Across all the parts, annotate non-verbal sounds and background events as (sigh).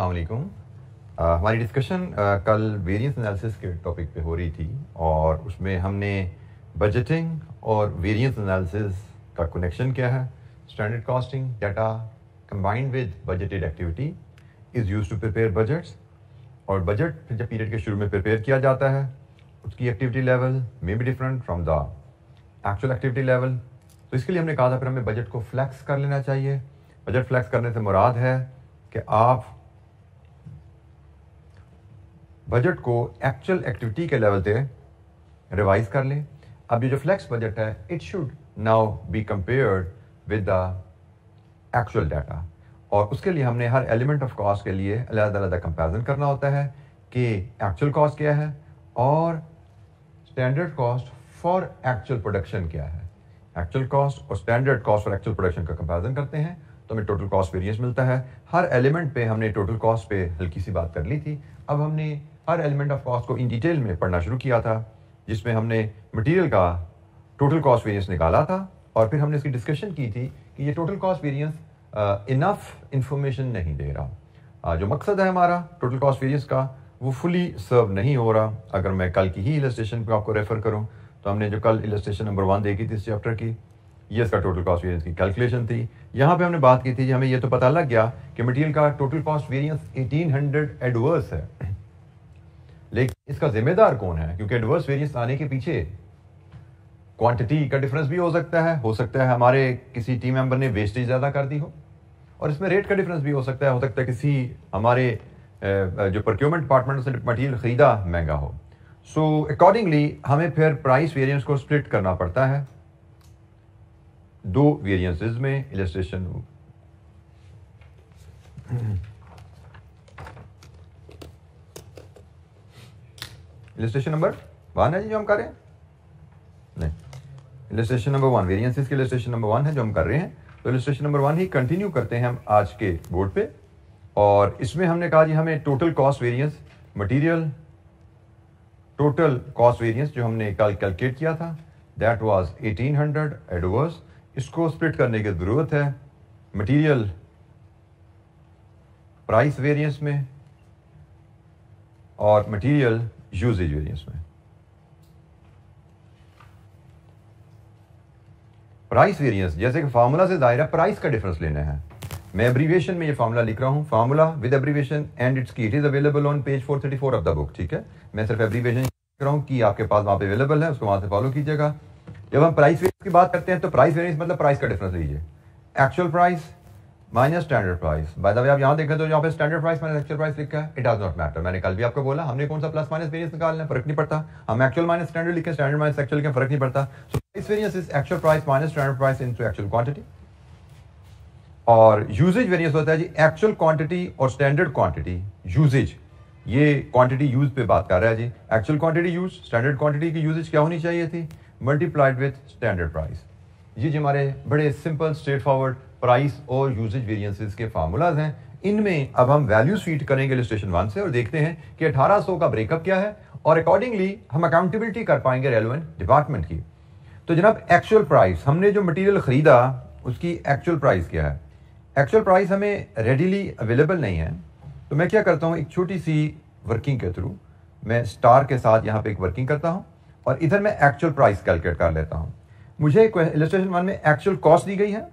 अलैक्म uh, हमारी discussion uh, कल variance analysis के टॉपिक पे हो रही थी और उसमें हमने बजटिंग और वेरिएंस एनालिसिस का कनेक्शन क्या है standard costing data combined with budgeted activity is use to prepare budgets और बजट जब पीरियड के शुरू में प्रिपेयर किया जाता है उसकी activity level may be different from the actual activity level तो इसके लिए हमने कहा था फिर हमें बजट को फ्लैक्स कर लेना चाहिए बजट फ्लैक्स करने से मुराद है कि आप बजट को एक्चुअल एक्टिविटी के लेवल पे रिवाइज कर लें अब ये जो फ्लैक्स बजट है it should now be compared with the actual data और उसके लिए हमने हर एलिमेंट ऑफ कॉस्ट के लिए अलग अलग कंपैरिजन करना होता है कि एक्चुअल कॉस्ट क्या है और standard cost for actual production क्या है एक्चुअल कॉस्ट और standard cost for actual production का कंपैरिजन करते हैं तो हमें टोटल कॉस्ट वेरियंस मिलता है हर एलिमेंट पे हमने टोटल कॉस्ट पे हल्की सी बात कर ली थी अब हमने हर एलिमेंट ऑफ कॉस्ट को इन डिटेल में पढ़ना शुरू किया था जिसमें हमने मटेरियल का टोटल कॉस्ट वेरियंस निकाला था और फिर हमने इसकी डिस्कशन की थी कि ये total cost variance enough information नहीं दे रहा uh, जो मकसद है हमारा टोटल कॉस्ट वेरियंस का वो फुली सर्व नहीं हो रहा अगर मैं कल की ही इलस्ट्रेशन पर आपको रेफर करूँ तो हमने जो कल इलास्ट्रेशन नंबर वन देखी थी इस चैप्टर की ये इसका टोटल कॉस्ट वेरियंस की कैलकुलेशन थी यहाँ पे हमने बात की थी हमें ये तो पता लग गया कि मटेरियल का टोटल कॉस्ट वेरियंस 1800 एडवर्स है लेकिन इसका जिम्मेदार कौन है क्योंकि एडवर्स वेरियंस आने के पीछे क्वांटिटी का डिफरेंस भी हो सकता है हो सकता है हमारे किसी टीम मेंबर ने वेस्टेज ज़्यादा कर दी हो और इसमें रेट का डिफरेंस भी हो सकता है हो सकता है किसी हमारे जो प्रोक्योरमेंट डिपार्टमेंट से मटीरियल ख़रीदा महंगा हो सो so, अकॉर्डिंगली हमें फिर प्राइस वेरियंस को स्प्लिट करना पड़ता है दो वेरिएंसेस में इलेस्ट्रेशन इलस्ट्रेशन नंबर वन है जी जो हम कर रहे हैं नहीं इलस्ट्रेशन नंबर वन वेरियंसिस के इलस्ट्रेशन नंबर वन है जो हम कर रहे हैं तो इलस्ट्रेशन नंबर वन ही कंटिन्यू करते हैं हम आज के बोर्ड पे और इसमें हमने कहा जी हमें total cost variance material total cost variance जो हमने कल कैलकुलेट किया था that was eighteen hundred adverse इसको स्प्लिट करने की ज़रूरत है मटीरियल प्राइस वेरियंस में और मटेरियल यूजेज वेरियंस में प्राइस वेरियंस जैसे कि फार्मूला से दायरा प्राइस का डिफरेंस लेना है मैं एब्रीवेशन में ये फार्मूला लिख रहा हूँ formula with abbreviation and its key it is available on page 434 of the book ठीक है मैं सिर्फ एब्रीवेशन लिख रहा हूँ कि आपके पास वहाँ पे अवेलेबल है उसको वहाँ से फॉलो कीजिएगा जब हम प्राइस वेरियंस की बात करते हैं तो प्राइस वेरियंस मतलब प्राइस का डिफरेंस लीजिए actual price minus standard price by the way आप यहाँ देखें तो यहाँ पे standard price minus actual price लिखा है इट डज नॉट मैटर मैंने कल भी आपको बोला हमने कौन सा प्लस माइनस वेरियंस निकालना फर्क नहीं पड़ता हम एक्चुअल माइनस स्टैंडर्ड लिखे स्टैंडर्ड माइनस एक्चुअल लिखे फर्क नहीं पड़ता so price variance is actual price minus standard price into actual quantity और यूजेज वेरियंस होता है जी एक्चुअल क्वांटिटी और स्टैंडर्ड क्वांटिटी यूजेज ये क्वांटिटी यूज पे बात कर रहा है जी actual quantity use standard quantity की यूजेज क्या होनी चाहिए थी मल्टीप्लाइड विद स्टैंडर्ड प्राइस ये जी हमारे बड़े सिंपल स्ट्रेट फॉरवर्ड प्राइस और यूजेज वेरियंसिस के फार्मूलाज हैं इनमें अब हम वैल्यू स्वीट करेंगे स्टेशन वन से और देखते हैं कि 1800 का ब्रेकअप क्या है और अकॉर्डिंगली हम अकाउंटेबिलिटी कर पाएंगे रेलिवेंट डिपार्टमेंट की तो जनाब एक्चुअल प्राइस हमने जो मटेरियल ख़रीदा उसकी एक्चुअल प्राइस क्या है एक्चुअल प्राइस हमें रेडीली अवेलेबल नहीं है तो मैं क्या करता हूँ एक छोटी सी वर्किंग के थ्रू मैं स्टार के साथ यहाँ पे एक वर्किंग करता हूँ और इधर मैं एक्चुअल प्राइस कैलकुलेट कर लेता हूँ मुझे इलेस्ट्रेशन वन में एक्चुअल कॉस्ट दी गई है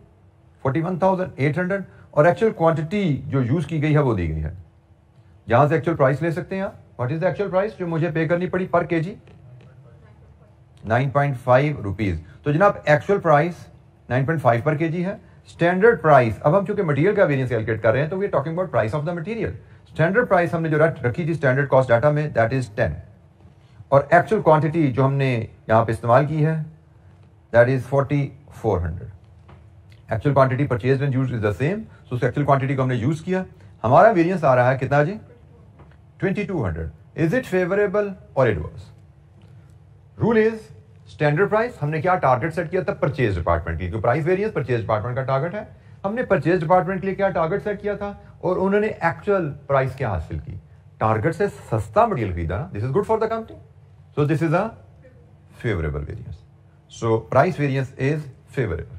41,800 और एक्चुअल क्वांटिटी जो यूज़ की गई है वो दी गई है जहाँ से एक्चुअल प्राइस ले सकते हैं आप what is the actual price जो मुझे पे करनी पड़ी per K G nine point five rupees तो जनाब actual price nine point five per KG है स्टैंडर्ड प्राइस अब हम चूंकि मटेरियल का वेरियंस कैलकुलेट कर रहे हैं तो we are talking about price of the material standard price हमने जो रखी थी स्टैंडर्ड कॉस्ट डाटा में दैट इज टेन और एक्चुअल क्वांटिटी जो हमने यहाँ पे इस्तेमाल की है that is forty four hundred actual quantity purchase and use is the same so उस एक्चुअल क्वांटिटी को हमने यूज किया हमारा वेरियंस आ रहा है कितना जी twenty two hundred is it favorable और adverse rule is standard price हमने क्या टारगेट सेट किया था परचेज डिपार्टमेंट की प्राइस वेरियंस परचेज डिपार्टमेंट का टारगेट है हमने परचेज डिपार्टमेंट के लिए क्या टारगेट सेट किया था और उन्होंने एक्चुअल प्राइस क्या हासिल की टारगेट से सस्ता मटेरियल खरीदा ना this is good for the company so this is a favorable variance so price variance is favorable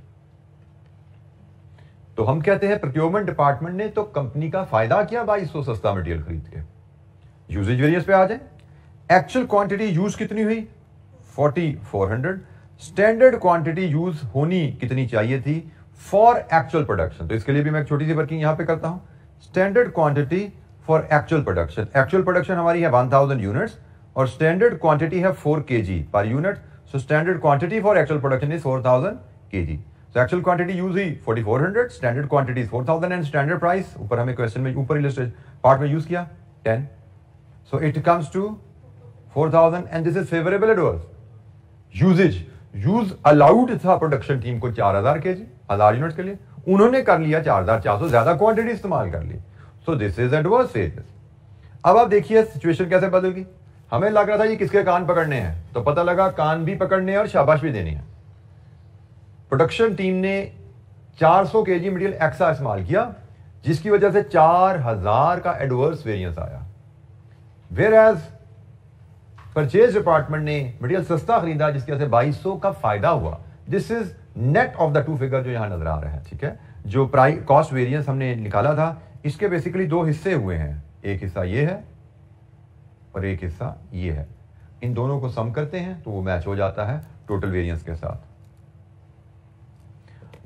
तो हम कहते हैं प्रोक्योरमेंट डिपार्टमेंट ने तो कंपनी का फायदा किया बाईस सौ सस्ता मटेरियल खरीद के यूजेज वेरियस पे आ जाए एक्चुअल क्वांटिटी यूज कितनी हुई forty four hundred standard quantity use होनी कितनी चाहिए थी फॉर एक्चुअल प्रोडक्शन तो इसके लिए भी मैं एक छोटी सी वर्किंग यहां पे करता हूं standard quantity for actual production actual production हमारी है वन थाउजेंड यूनिट्स और स्टैंडर्ड क्वांटिटी है four K G per unit so standard quantity for actual production is K G actual actual use ही 4400, standard quantity is 4000 and standard price ऊपर हमें question में ऊपर ही part में यूज किया 10. So it comes to 4000 this is favorable favorable adverse. Usage use allowed था production team को 4000 KG हजार यूनिट के लिए उन्होंने कर लिया 4400 ज्यादा क्वांटिटी इस्तेमाल कर ली so this is adverse phases अब आप देखिए सिचुएशन कैसे बदलगी हमें लग रहा था ये किसके कान पकड़ने हैं तो पता लगा कान भी पकड़ने हैं और शाबाश भी देनी है प्रोडक्शन टीम ने 400 सौ के जी मटीरियल एक्सा इस्तेमाल किया जिसकी वजह से 4000 का एडवर्स वेरियंस आया वेर एज परचेज डिपार्टमेंट ने मटेरियल सस्ता खरीदा जिसकी वजह से 2200 का फायदा हुआ this is net of the two figure जो यहां नजर आ रहा है ठीक है जो प्राइस कॉस्ट वेरियंस हमने निकाला था इसके बेसिकली दो हिस्से हुए हैं एक हिस्सा ये है और एक हिस्सा ये है इन दोनों को सम करते हैं तो वो मैच हो जाता है टोटल वेरियंस के साथ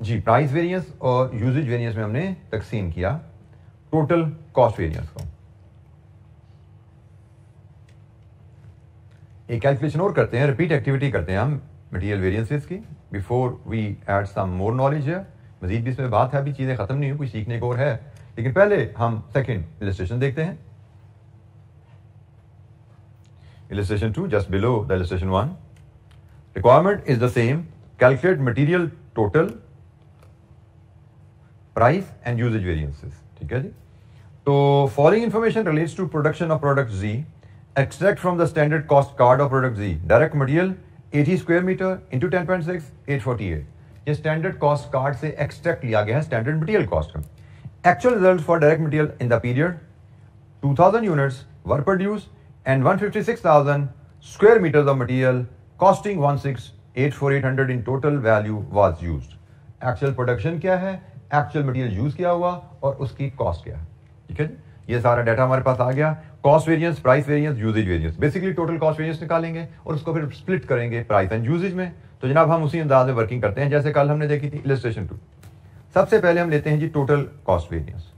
जी प्राइस वेरिएंस और यूजेज वेरिएंस में हमने तकसीम किया टोटल कॉस्ट वेरिएंस को एक कैलकुलेशन और करते हैं रिपीट एक्टिविटी करते हैं हम मटेरियल वेरिएंसेस की before we add some more knowledge है मजीद भी इसमें बात है अभी चीज़ें ख़त्म नहीं हुई कुछ सीखने को और है लेकिन पहले हम सेकेंड इलस्ट्रेशन देखते हैं illustration 2 just below the illustration 1 requirement is the same calculate material total price and usage variances. So, following information relates to production of product Z. Extract from the standard cost card of product Z. Direct material 80 square meter into 10.6, 848. Yes, standard cost card say extract liya gaya standard material cost. Actual results for direct material in the period 2000 units were produced and 156,000 square meters of material costing 1684800 in total value was used. Actual production kya hai? Actual material use किया हुआ और उसकी cost क्या है ठीक है ये सारा डाटा हमारे पास आ गया cost variance price variance usage variance basically total cost variance निकालेंगे और उसको फिर स्प्लिट करेंगे प्राइस एंड यूजेज में तो जनाब हम उसी अंदाज में वर्किंग करते हैं जैसे कल हमने देखी थी इलेस्ट्रेशन टू सबसे पहले हम लेते हैं जी total cost variance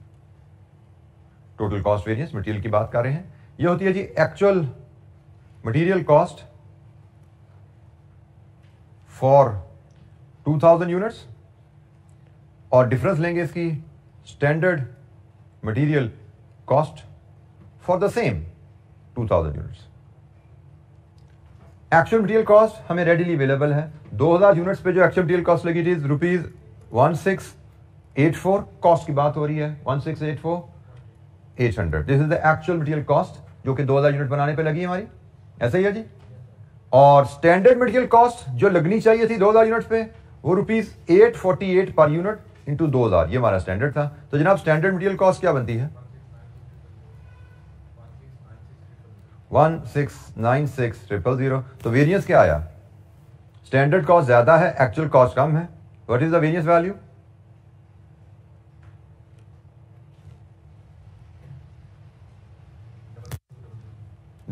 total cost variance material की बात कर रहे हैं यह होती है जी actual material cost for two thousand units और डिफरेंस लेंगे इसकी standard material cost for the same 2000 units actual material cost हमें रेडीली अवेलेबल है 2000 यूनिट्स पे जो एक्चुअल मटेरियल कॉस्ट लगी थी rupees one six eight four cost की बात हो रही है one six eight four eight hundred this is the actual material cost जो कि 2000 यूनिट बनाने पे लगी हमारी ऐसा ही है जी और स्टैंडर्ड मटेरियल कॉस्ट जो लगनी चाहिए थी 2000 यूनिट्स पे वो rupees eight forty eight per unit into दो हज़ार ये हमारा स्टैंडर्ड था तो जनाब स्टैंडर्ड मटेरियल कॉस्ट क्या बनती है one six nine six triple zero तो वेरियंस क्या आया स्टैंडर्ड कॉस्ट ज़्यादा है एक्चुअल कॉस्ट कम है what is the variance value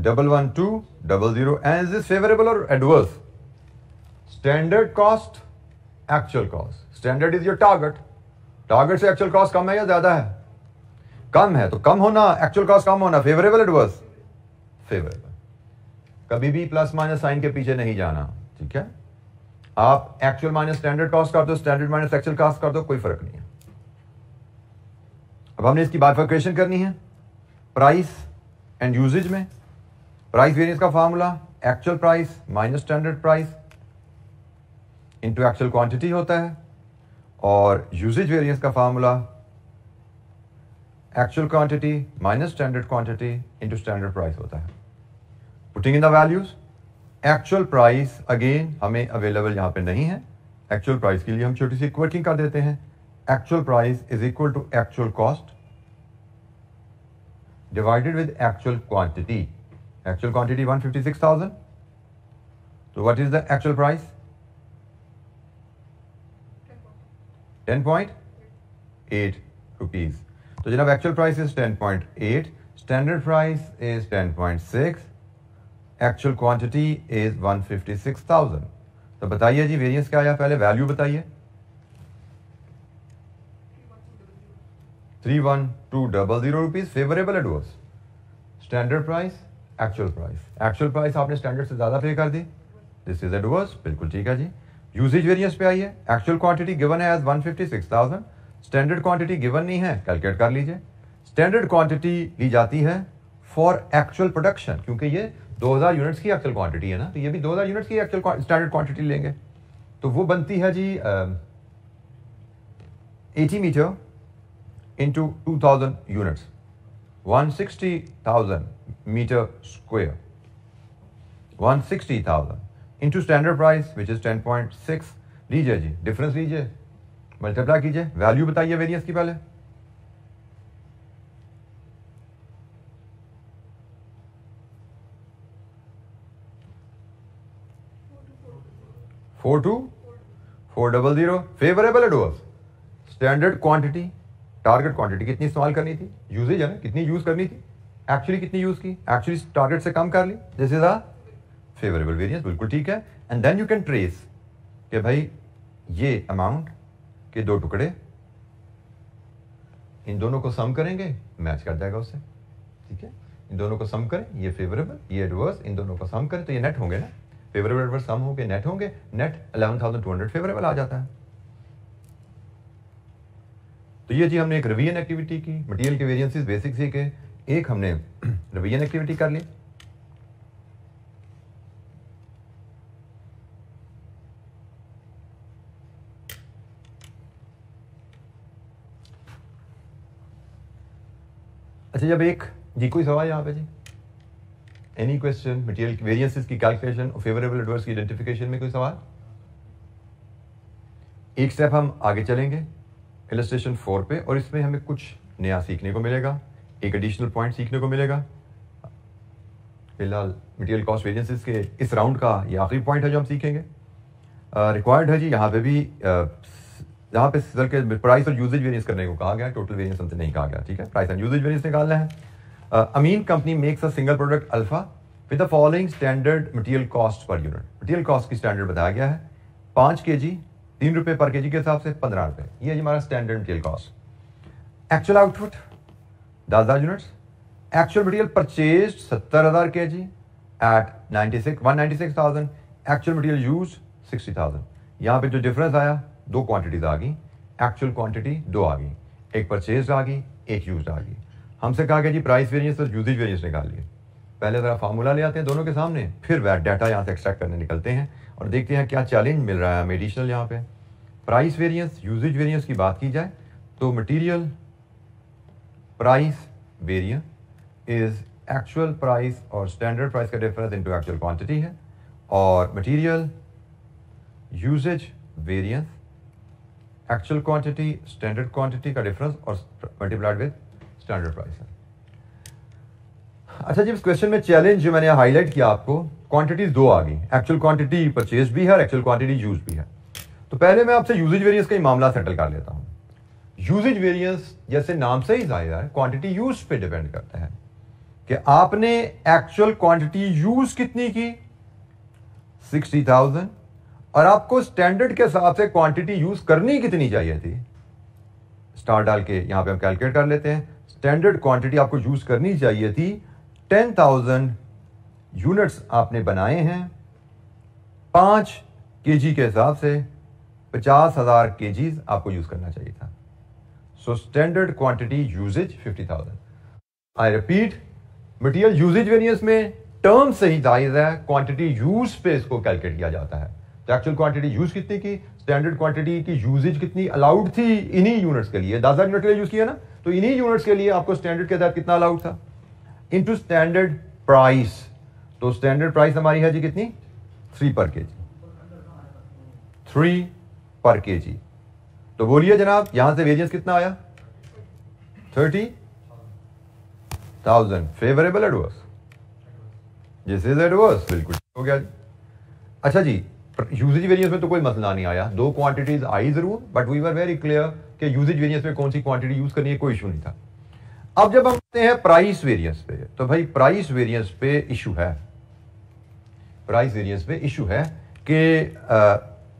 double one two double zero and is favorable और adverse standard cost actual cost standard is your target target से actual cost कम है या ज्यादा है कम है तो कम होना एक्चुअल कॉस्ट कम होना फेवरेबल इट वॉज फेवरेबल कभी भी प्लस माइनस साइन के पीछे नहीं जाना ठीक है आप एक्चुअल माइनस स्टैंडर्ड कॉस्ट कर दो स्टैंडर्ड माइनस एक्चुअल कॉस्ट कर दो कोई फर्क नहीं है अब हमने इसकी बाइफर्केशन करनी है प्राइस एंड यूजेज में प्राइस वेरियंस का formula actual price minus standard price into actual quantity होता है और यूजेज वेरियंस का formula actual quantity minus standard quantity into standard price होता है putting in the values actual price again हमें available यहां पे नहीं है एक्चुअल प्राइस के लिए हम छोटी सी वर्किंग कर देते हैं actual price is equal to actual cost divided with actual quantity actual quantity thousand तो what is the actual price ten point eight rupees तो जनाब actual price is ten point eight standard price is ten point six actual quantity is one fifty six thousand तो बताइए जी variance क्या आया पहले value बताइए three one two double zero rupees favorable adverse standard price actual price actual price आपने standard से ज़्यादा पे कर दी दिस इज़ एडवर्स बिल्कुल ठीक है जी यूजेज वेरियंस पे आइए एक्चुअल क्वांटिटी गिवन है as thousand standard quantity given नहीं है कैलकुलेट कर लीजिए स्टैंडर्ड क्वांटिटी ली जाती है फॉर एक्चुअल प्रोडक्शन क्योंकि ये 2000 यूनिट्स की एक्चुअल क्वांटिटी है ना तो ये भी 2000 यूनिट्स की एक्चुअल स्टैंडर्ड क्वांटिटी लेंगे तो वो बनती है जी eighty meter into two thousand units one sixty thousand meter square one sixty thousand into standard price which is ten point six लीजिए जी डिफरेंस लीजिए मल्टीप्लाई कीजिए वैल्यू बताइए वेरियंस की पहले four two four double zero favorable है डोअर्स standard quantity target quantity कितनी इस्तेमाल करनी थी यूजेज है ना कितनी यूज करनी थी एक्चुअली कितनी यूज की एक्चुअली टारगेट से कम कर ली this is a favorable variance बिल्कुल ठीक है and then you can trace कि भाई ये अमाउंट के दो टुकड़े इन दोनों को सम करेंगे मैच कर जाएगा उससे ठीक है इन दोनों को सम करें ये फेवरेबल ये एडवर्स इन दोनों को सम करें तो ये नेट होंगे ना फेवरेबल एडवर्स सम होंगे नेट होंगे net eleven thousand two hundred favorable आ जाता है तो ये जी हमने एक रिवीजन एक्टिविटी की मटेरियल के वेरिएंसेस बेसिक सीखे एक हमने रिवीजन (clears throat) एक्टिविटी कर ली अच्छा जब एक जी कोई सवाल यहाँ पे जी एनी क्वेश्चन मटेरियल वेरियंसिस की कैलकुलेशन और फेवरेबल एडवर्स की आइडेंटिफिकेशन में कोई सवाल एक स्टेप हम आगे चलेंगे इलस्ट्रेशन फोर पे और इसमें हमें कुछ नया सीखने को मिलेगा एक एडिशनल पॉइंट सीखने को मिलेगा फिलहाल मटेरियल कॉस्ट वेरियंसिस के इस राउंड का ये आखिरी पॉइंट है जो हम सीखेंगे रिक्वायर्ड uh, है जी यहाँ पे भी uh, जहाँ पे सिस्टम के प्राइस और यूजेज वेरियंस करने को कहा गया टोटल वेरियंस हमसे नहीं कहा गया ठीक है प्राइस एंड यूजेज वेरियंस निकालना है Amin company makes a single product alpha with the following standard material cost पर यूनिट मटेरियल कॉस्ट की स्टैंडर्ड बताया गया है पाँच के जी तीन रुपये पर के जी के हिसाब से पंद्रह रुपये ये हमारा standard material cost actual output दस हज़ार यूनिट्स एक्चुअल मटेरियल परचेज सत्तर हज़ार K G eight ninety six one ninety six thousand actual material use sixty thousand यहाँ पर जो डिफरेंस आया दो क्वांटिटीज आ गई एक्चुअल क्वांटिटी दो आ गई एक परचेज आ गई एक यूज आ गई हमसे कहा गया जी प्राइस वेरियंस और यूजेज वेरियंस निकाल लिए पहले ज़रा फार्मूला ले आते हैं दोनों के सामने फिर वह डाटा यहाँ से एक्सट्रैक्ट करने निकलते हैं और देखते हैं क्या चैलेंज मिल रहा है मेडिशनल यहाँ पे प्राइस वेरियंस यूजेज वेरियंस की बात की जाए तो material price variance is actual price और स्टैंडर्ड प्राइस का डिफरेंस इनटू एक्चुअल क्वांटिटी है और material usage variance actual quantity standard quantity का डिफरेंस और मल्टीप्लाइड विद स्टैंडर्ड प्राइस है अच्छा जी इस क्वेश्चन में चैलेंज जो मैंने हाईलाइट किया आपको क्वांटिटीज दो आ गई एक्चुअल क्वांटिटी परचेज भी है और एक्चुअल क्वांटिटी यूज भी है तो पहले मैं आपसे यूजेज वेरियंस का ही मामला सेटल कर लेता हूँ यूजेज वेरियंस जैसे नाम से ही जाहिर है क्वांटिटी यूज पे डिपेंड करता है कि आपने एक्चुअल क्वांटिटी यूज कितनी की सिक्सटी थाउजेंड और आपको स्टैंडर्ड के हिसाब से क्वांटिटी यूज करनी कितनी चाहिए थी स्टार डाल के यहां पे हम कैलकुलेट कर लेते हैं स्टैंडर्ड क्वांटिटी आपको यूज करनी चाहिए थी टेन थाउजेंड यूनिट्स आपने बनाए हैं पांच के जी के हिसाब से पचास हज़ार के आपको यूज़ करना चाहिए था so standard quantity usage fifty thousand I repeat material usage variance में टर्म सही जायज है क्वांटिटी यूज पे इसको कैलकुलेट किया जाता है तो एक्चुअल क्वांटिटी यूज कितनी की स्टैंडर्ड क्वांटिटी की यूजेज कितनी अलाउड थी इन्हीं यूनिट्स के लिए दस यूनिट के लिए यूज किया ना तो इन्हीं यूनिट्स के लिए आपको स्टैंडर्ड के तहत कितना अलाउड था इन स्टैंडर्ड प्राइस तो स्टैंडर्ड प्राइस हमारी है जी कितनी थ्री पर के जी थ्री पर के जी तो बोलिए जनाब यहां से वेरियंस कितना आया thirty thousand favorable adverse this is adverse बिल्कुल हो गया जी अच्छा जी यूजेज वेरियंस में तो कोई मसला नहीं आया दो क्वांटिटीज आई जरूर but we were very clear कि यूजेज वेरियंस में कौन सी क्वांटिटी यूज करनी है कोई इशू नहीं था अब जब हम आते हैं प्राइस वेरियंस पे तो भाई प्राइस वेरियंस पे इशू है प्राइस वेरियंस पे इशू है कि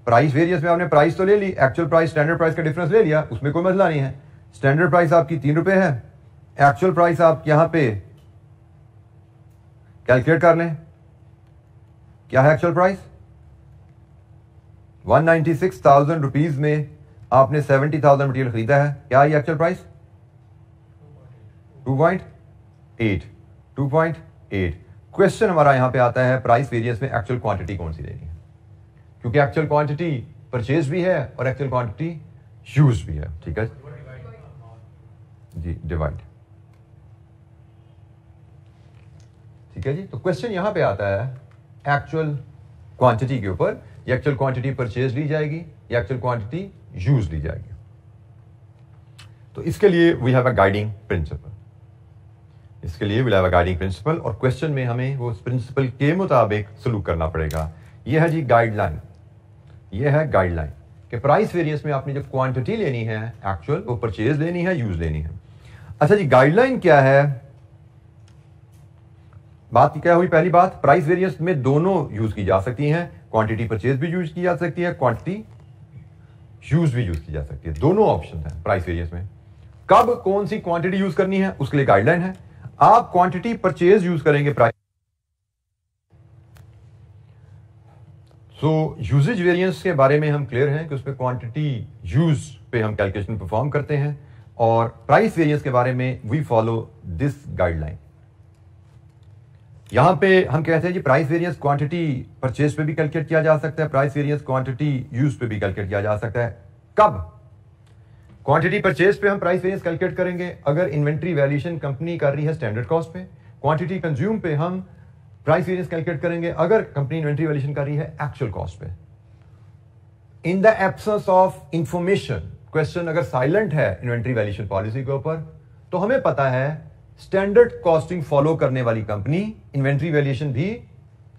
प्राइस वेरियंस में आपने प्राइस तो ले ली एक्चुअल प्राइस स्टैंडर्ड प्राइस का डिफरेंस ले लिया उसमें कोई मसला नहीं है स्टैंडर्ड प्राइस आपकी तीन रुपए है एक्चुअल प्राइस आप यहां पे कैलकुलेट कर लें क्या है actual price one ninety six thousand rupees में आपने सेवेंटी थाउजेंड मटीरियल ख़रीदा है क्या ये actual price two point eight two point eight question हमारा यहाँ पे आता है प्राइस वेरियस में एक्चुअल क्वांटिटी कौन सी देनी है क्योंकि एक्चुअल क्वांटिटी परचेज भी है और एक्चुअल क्वांटिटी यूज भी है ठीक है जी डिवाइड ठीक है जी तो क्वेश्चन यहाँ पे आता है एक्चुअल क्वांटिटी के ऊपर एक्चुअल क्वांटिटी परचेज ली जाएगी या एक्चुअल क्वांटिटी यूज ली जाएगी तो इसके लिए we have a guiding principle इसके लिए we have a guiding principle और क्वेश्चन में हमें वो उस प्रिंसिपल के मुताबिक सलूक करना पड़ेगा यह है जी गाइडलाइन यह है गाइडलाइन कि प्राइस वेरियंस में आपने जब क्वांटिटी लेनी है एक्चुअल वो परचेज लेनी है यूज लेनी है अच्छा जी गाइडलाइन क्या है बात क्या हुई पहली बात प्राइस वेरियंस में दोनों यूज की जा सकती हैं क्वांटिटी परचेज भी यूज की जा सकती है क्वांटिटी यूज भी यूज की जा सकती है दोनों ऑप्शन है प्राइस वेरियंस में कब कौन सी क्वांटिटी यूज करनी है उसके लिए गाइडलाइन है आप क्वांटिटी परचेज यूज करेंगे प्राइस सो यूजेज वेरियंस के बारे में हम क्लियर हैं कि उसमें क्वांटिटी यूज पे हम कैलकुलेशन परफॉर्म करते हैं और प्राइस वेरियंस के बारे में वी फॉलो दिस गाइडलाइन यहाँ पे हम कहते हैं कि प्राइस वेरियंस क्वांटिटी परचेज पे भी कैलकुलेट किया जा सकता है प्राइस वेरियंस क्वांटिटी यूज पे भी कैलकुलेट किया जा सकता है कब क्वांटिटी परचेज पे हम प्राइस वेरियंस कैलकुलेट करेंगे अगर इन्वेंट्री वैल्यूएशन कंपनी कर रही है स्टैंडर्ड कॉस्ट पे क्वांटिटी कंज्यूम पे हम प्राइस वेरियंस कैलकुलेट करेंगे अगर कंपनी इन्वेंट्री वैल्यूएशन कर रही है एक्चुअल कॉस्ट पे in the absence of information question अगर साइलेंट है इन्वेंट्री वैल्यूएशन पॉलिसी के ऊपर तो हमें पता है स्टैंडर्ड कॉस्टिंग फॉलो करने वाली कंपनी इन्वेंट्री वैल्यूएशन भी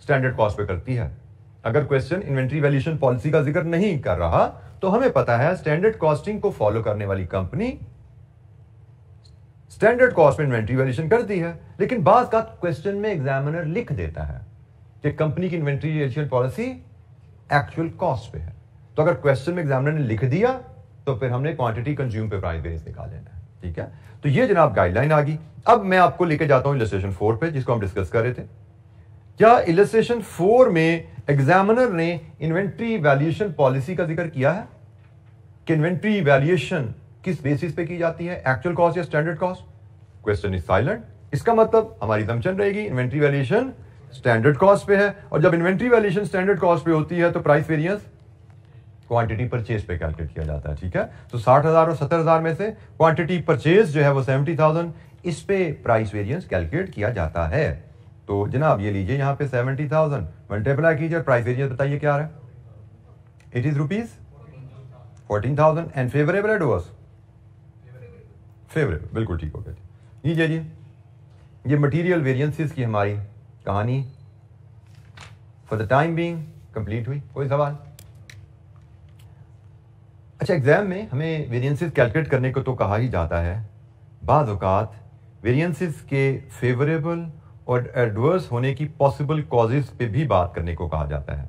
स्टैंडर्ड कॉस्ट पे करती है अगर क्वेश्चन इन्वेंट्री वैल्यूएशन पॉलिसी का जिक्र नहीं कर रहा तो हमें पता है स्टैंडर्ड कॉस्टिंग को फॉलो करने वाली कंपनी स्टैंडर्ड कॉस्ट में इन्वेंट्री वैल्यूएशन करती है लेकिन बाद का क्वेश्चन में एग्जामिनर लिख देता है कि कंपनी की inventory valuation policy actual cost पे है तो अगर क्वेश्चन में एग्जामिनर ने लिख दिया तो फिर हमने क्वांटिटी कंज्यूम पे प्राइस बेस निकाल लेना है ठीक है तो ये जनाब गाइडलाइन आ गई अब मैं आपको लेके जाता हूं इलस्ट्रेशन फोर पे जिसको हम डिस्कस कर रहे थे क्या इलस्ट्रेशन फोर में एग्जामिनर ने इन्वेंट्री वैल्यूएशन पॉलिसी का जिक्र किया है कि इन्वेंट्री वैल्यूएशन किस बेसिस पे की जाती है एक्चुअल कॉस्ट या standard cost question is silent इसका मतलब हमारी जमचन रहेगी इन्वेंट्री वैल्यूएशन स्टैंडर्ड कॉस्ट पे है और जब इन्वेंट्री वैल्यूएशन स्टैंडर्ड कॉस्ट पे होती है तो प्राइस वेरियंस क्वांटिटी परचेज पे कैलकुलेट किया जाता है ठीक है तो साठ हज़ार और सत्तर हज़ार में से क्वांटिटी परचेज जो है वो सेवेंटी थाउजेंड इस पे प्राइस वेरिएंस कैलकुलेट किया जाता है तो जनाब ये लीजिए यहाँ पे सेवेंटी थाउजेंड मल्टीप्लाई कीजिए प्राइस वेरिएंस बताइए क्या है it is rupees fourteen thousand and favorable है वॉस फेवरेबल बिल्कुल ठीक हो गया जी जी जी ये मटीरियल वेरियंसिस की हमारी कहानी for the time being complete हुई कोई सवाल अच्छा एग्ज़ाम में हमें वेरियंसिस कैलकुलेट करने को तो कहा ही जाता है बाज़ अवत वेरियंसिस के फेवरेबल और एडवर्स होने की पॉसिबल कॉजेज़ पे भी बात करने को कहा जाता है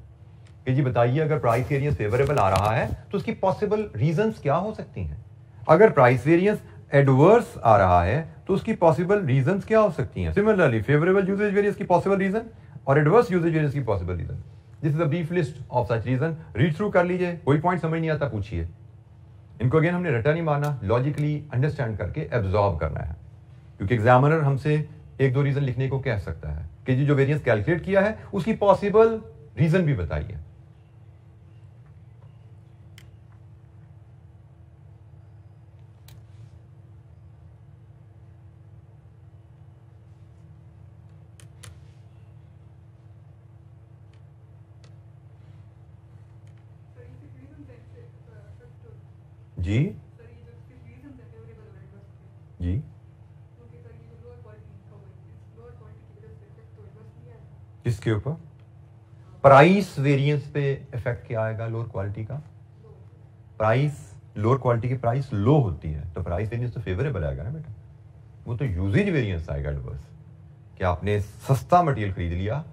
कि जी बताइए अगर प्राइस वेरियंस फेवरेबल आ रहा है तो उसकी पॉसिबल रीजंस क्या हो सकती हैं अगर प्राइस वेरियंस एडवर्स आ रहा है तो उसकी पॉसिबल रीजंस क्या हो सकती हैं सिमिलरली फेवरेबल यूजेज वेरियंस की पॉसिबल रीजन और एडवर्स यूजेज वेरियंस की possible reason this is a brief list of such reason read through कर लीजिए कोई पॉइंट समझ नहीं आता पूछिए इनको अगेन हमने रटा नहीं मारना लॉजिकली अंडरस्टैंड करके एब्जॉर्ब करना है क्योंकि एग्जामिनर हमसे एक दो रीज़न लिखने को कह सकता है कि जी जो वेरियंस कैलकुलेट किया है उसकी पॉसिबल रीज़न भी बताइए जी जी तो तो किसके ऊपर प्राइस वेरिएंस पे इफेक्ट क्या आएगा लोअर क्वालिटी का प्राइस लोअर क्वालिटी की प्राइस लो होती है तो प्राइस वेरिएंस तो फेवरेबल आएगा ना बेटा वो तो यूजेज वेरिएंस आएगा एडवर्स कि आपने सस्ता मटेरियल खरीद लिया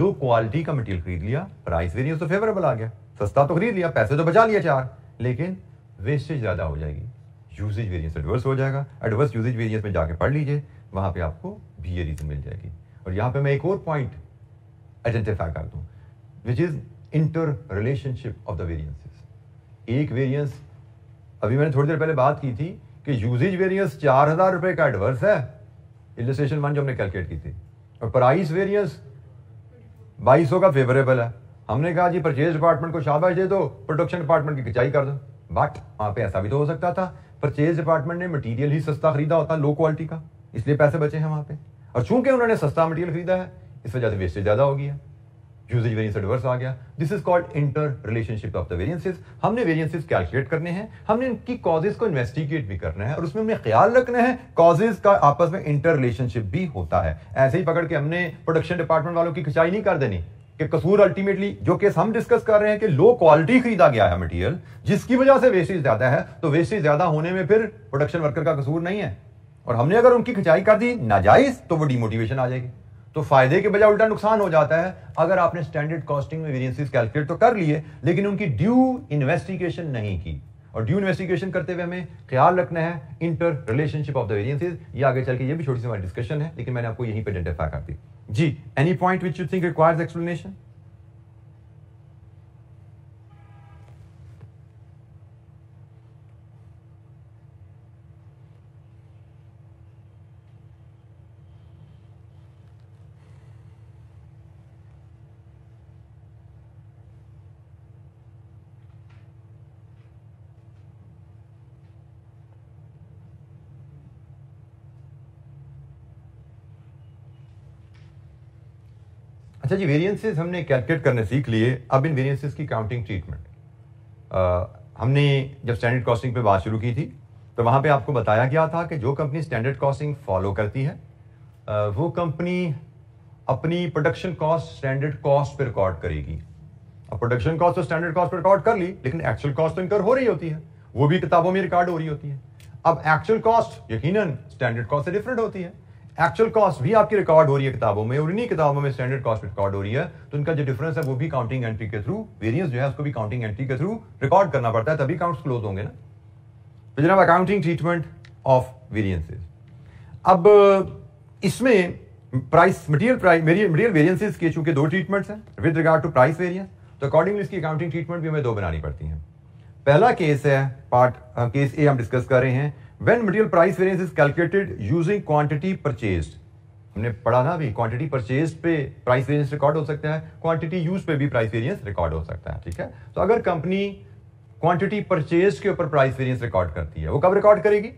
लो क्वालिटी का मटेरियल खरीद लिया प्राइस वेरिएंस तो फेवरेबल आ गया सस्ता तो खरीद लिया पैसे तो बचा लिया चार लेकिन वेस्टेज ज़्यादा हो जाएगी यूजेज वेरियंस एडवर्स हो जाएगा एडवर्स यूजेज वेरियंस में जाके पढ़ लीजिए वहाँ पे आपको भी ये रीज़न मिल जाएगी और यहाँ पे मैं एक और पॉइंट आइडेंटिफाई कर दूँ which is inter relationship of the variances एक वेरियंस अभी मैंने थोड़ी देर पहले बात की थी कि यूजेज वेरियंस चार हज़ार रुपये का एडवर्स है इलिस्ट्रेशन वन जो हमने कैलकुलेट की थी और प्राइस वेरियंस बाईस का फेवरेबल है हमने कहा जी परचेज डिपार्टमेंट को शाबाश दे दो प्रोडक्शन डिपार्टमेंट की खिंचाई कर दो बट वहाँ पे ऐसा भी तो हो सकता था परचेज डिपार्टमेंट ने मटेरियल ही सस्ता खरीदा होता लो क्वालिटी का इसलिए पैसे बचे हैं वहाँ पे और चूंकि उन्होंने सस्ता मटेरियल खरीदा है इस वजह से वेस्टेज ज़्यादा हो गया यूजेज वेरियंस एडवर्स आ गया this is called inter relationship of the variances हमने वेरियंसिस कैलकुलेट करने हैं हमने इनकी कॉजेज को इन्वेस्टिगेट भी करना है और उसमें हमने ख्याल रखना है कॉजेज का आपस में इंटर रिलेशनशिप भी होता है ऐसे ही पकड़ के हमने प्रोडक्शन डिपार्टमेंट वालों की खिंचाई नहीं कर देनी कि कसूर अल्टीमेटली जो केस हम डिस्कस कर रहे हैं कि लो क्वालिटी खरीदा गया है मटेरियल जिसकी वजह से वेस्टेज ज्यादा है तो वेस्टेज ज्यादा होने में फिर प्रोडक्शन वर्कर का कसूर नहीं है और हमने अगर उनकी खिंचाई कर दी नाजायज तो वो डिमोटिवेशन आ जाएगी तो फायदे के बजाय उल्टा नुकसान हो जाता है अगर आपने स्टैंडर्ड कॉस्टिंग में वेरियंसिस कैलकुलेट तो कर लिए लेकिन उनकी ड्यू इन्वेस्टिगेशन नहीं की और ड्यू इन्वेस्टिगेशन करते हुए हमें ख्याल रखना है inter relationship of the variances ये आगे चल के ये भी छोटी सी हमारी डिस्कशन है लेकिन मैंने आपको यहीं पर आइडेंटिफाई कर दी G, any point which you think requires explanation? अच्छा जी वेरिएंसेस हमने कैलकुलेट करने सीख लिए अब इन वेरिएंसेस की काउंटिंग ट्रीटमेंट हमने जब स्टैंडर्ड कॉस्टिंग पे बात शुरू की थी तो वहाँ पे आपको बताया गया था कि जो कंपनी स्टैंडर्ड कॉस्टिंग फॉलो करती है आ, वो कंपनी अपनी प्रोडक्शन कॉस्ट स्टैंडर्ड कॉस्ट पर रिकॉर्ड करेगी अब प्रोडक्शन कॉस्ट तो स्टैंडर्ड कॉस्ट पर रिकॉर्ड कर ली लेकिन एक्चुअल कॉस्ट तो इनकर हो रही होती है वो भी किताबों में रिकॉर्ड हो रही होती है अब एक्चुअल कॉस्ट यकीनन स्टैंडर्ड कॉस्ट से डिफरेंट होती है एक्चुअल कॉस्ट भी आपकी रिकॉर्ड हो रही है किताबों में और इन्हीं किताबों में स्टैंडर्ड कॉस्ट रिकॉर्ड हो रही है तो इनका जो डिफरेंस है वो भी काउंटिंग एंट्री के थ्रू वेरियंस जो है उसको भी काउंटिंग एंट्री के थ्रू रिकॉर्ड करना पड़ता है तभी अकाउंट क्लोज होंगे ना तो जनाब अकाउंटिंग ट्रीटमेंट ऑफ वेरियंसेज अब इसमें price material price material variances के चूंकि दो ट्रीटमेंट्स हैं with regard to price variance तो अकॉर्डिंगली इसकी अकाउंटिंग ट्रीटमेंट भी हमें दो बनानी पड़ती है पहला केस है पार्ट केस ए हम डिस्कस कर रहे हैं when material price variance is calculated using quantity purchase हमने पढ़ा ना अभी क्वांटिटी परचेज पे प्राइस वेरियंस रिकॉर्ड हो सकता है क्वांटिटी यूज पे भी प्राइस वेरियंस रिकॉर्ड हो सकता है ठीक है तो अगर कंपनी क्वांटिटी परचेज के ऊपर प्राइस वेरियंस रिकॉर्ड करती है वो कब रिकॉर्ड करेगी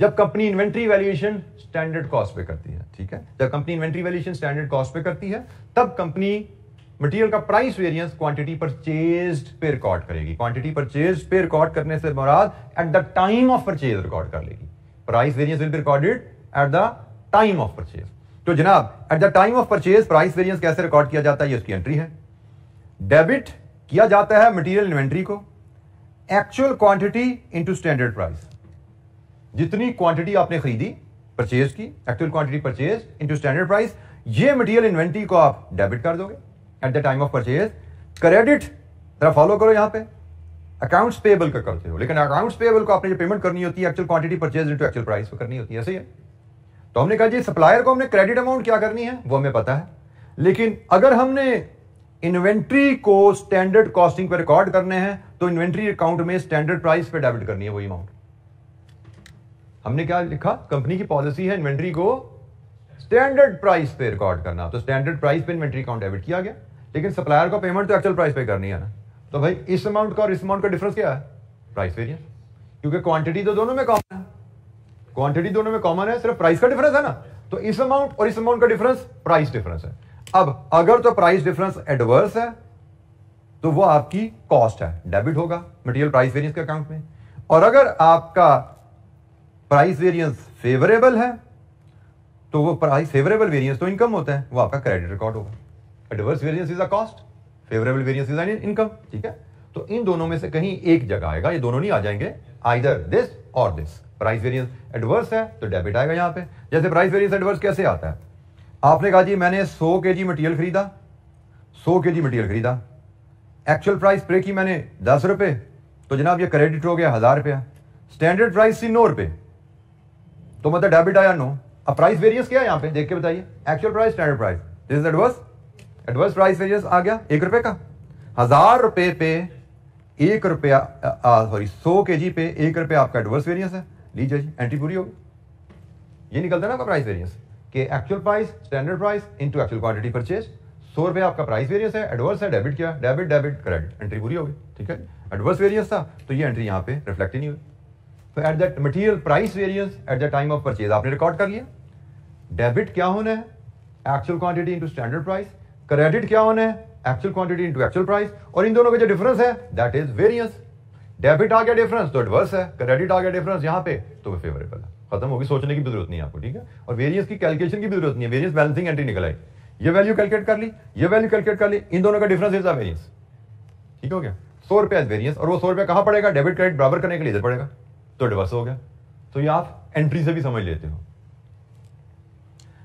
जब company inventory valuation standard cost पे करती है ठीक है जब company inventory valuation standard cost पे करती है तब कंपनी मटेरियल का प्राइस वेरिएंस क्वांटिटी परचेज पे रिकॉर्ड करेगी क्वांटिटी परचेज पे रिकॉर्ड करने से मुराद at the time of purchase record कर लेगी price variance will be recorded at the time of purchase तो जनाब at the time of purchase price variance कैसे रिकॉर्ड किया जाता है ये उसकी एंट्री है डेबिट किया जाता है मटेरियल इन्वेंट्री को actual quantity into standard price जितनी क्वांटिटी आपने खरीदी परचेज की actual quantity purchase into standard price ये मटेरियल इन्वेंट्री को आप डेबिट कर दोगे at the time of purchase credit जरा फॉलो करो यहाँ पे अकाउंट्स पेबल का करते हो लेकिन अकाउंट्स पेबल को आपने जो पेमेंट करनी होती है actual quantity purchase into actual price पर करनी होती है ऐसे ही है तो हमने कहा जी सप्लायर को हमने क्रेडिट अमाउंट क्या करनी है वो हमें पता है लेकिन अगर हमने इन्वेंट्री को स्टैंडर्ड कॉस्टिंग पर रिकॉर्ड करने हैं तो इन्वेंट्री अकाउंट में स्टैंडर्ड प्राइस पर डेबिट करनी है वही अमाउंट हमने क्या लिखा कंपनी की पॉलिसी है इन्वेंट्री को स्टैंडर्ड प्राइस पे रिकॉर्ड करना तो स्टैंडर्ड प्राइस पे इन्वेंट्री अकाउंट डेबिट किया गया लेकिन सप्लायर को पेमेंट तो एक्चुअल प्राइस पे करनी है ना तो भाई इस अमाउंट का और इस अमाउंट का डिफरेंस क्या है प्राइस वेरियंस क्योंकि क्वांटिटी तो दोनों में कॉमन है क्वांटिटी दोनों में कॉमन है सिर्फ प्राइस का डिफरेंस है ना तो इस अमाउंट और इस अमाउंट का डिफरेंस प्राइस डिफरेंस है अब अगर तो प्राइस डिफरेंस एडवर्स है तो वो आपकी कॉस्ट है डेबिट होगा मटेरियल प्राइस वेरियंस के अकाउंट में और अगर आपका प्राइस वेरियंस फेवरेबल है तो वो प्राइस फेवरेबल वेरियंस तो इनकम होता है वो आपका क्रेडिट रिकॉर्ड होगा adverse variance is a cost favourable variance is an income ठीक है तो इन दोनों में से कहीं एक जगह आएगा ये दोनों नहीं आ जाएंगे आइदर दिस और दिस प्राइस वेरियंस एडवर्स है तो डेबिट आएगा यहाँ पे जैसे प्राइस वेरियंस एडवर्स कैसे आता है आपने कहा जी मैंने 100 के जी मटीरियल खरीदा 100 के जी मटीरियल खरीदा एक्चुअल प्राइस पे की मैंने दस रुपये तो जनाब ये क्रेडिट हो गया हज़ार रुपया स्टैंडर्ड प्राइस थी नौ रुपये तो मतलब डेबिट आया नो अब प्राइस वेरियंस क्या है यहाँ पे देख के बताइए actual price standard price this is adverse adverse price variance आ गया एक रुपए का हजार रुपए पे एक रुपया सॉरी सौ के जी पे एक रुपया आपका एडवर्स वेरियंस है लीजिए जी एंट्री पूरी होगी ये निकलता है ना आपका प्राइस वेरियंस के actual price standard price into actual quantity purchase सौ रुपये आपका प्राइस वेरियंस है एडवर्स है डेबिट किया डेबिट डेबिट क्रेडिट एंट्री पूरी होगी ठीक है एडवर्स वेरियंस था तो ये एंट्री यहाँ पे रिफ्लेक्ट ही नहीं हुई तो at that material price variance at the time of purchase आपने रिकॉर्ड कर लिया डेबिट क्या होना है actual quantity into standard price credit क्या होना है actual quantity into actual price और इन दोनों का जो डिफरेंस है दैट इज वेरियंस डेबिट आ गया डिफरेंस तो एडवर्स है क्रेडिट आ गया डिफरेंस यहाँ पे तो वो फेवरेबल है खत्म होगी सोचने की भी जरूरत नहीं आपको ठीक है और वेरियंस की कैलकुलेशन की भी जरूरत नहीं है वेरियंस बैलेंसिंग एंट्री निकल आई ये वैल्यू कैलकुलेट कर ली ये वैल्यू कैलकुलेट कर ली इन दोनों का डिफरेंस इज अ वेरियंस ठीक हो गया सौ रुपया इज वेरियंस और वो सौ रुपया कहाँ पड़ेगा डेबिट क्रेडिट बराबर करने के लिए इधर पड़ेगा तो एडवर्स हो गया तो ये आप एंट्री से भी समझ लेते हो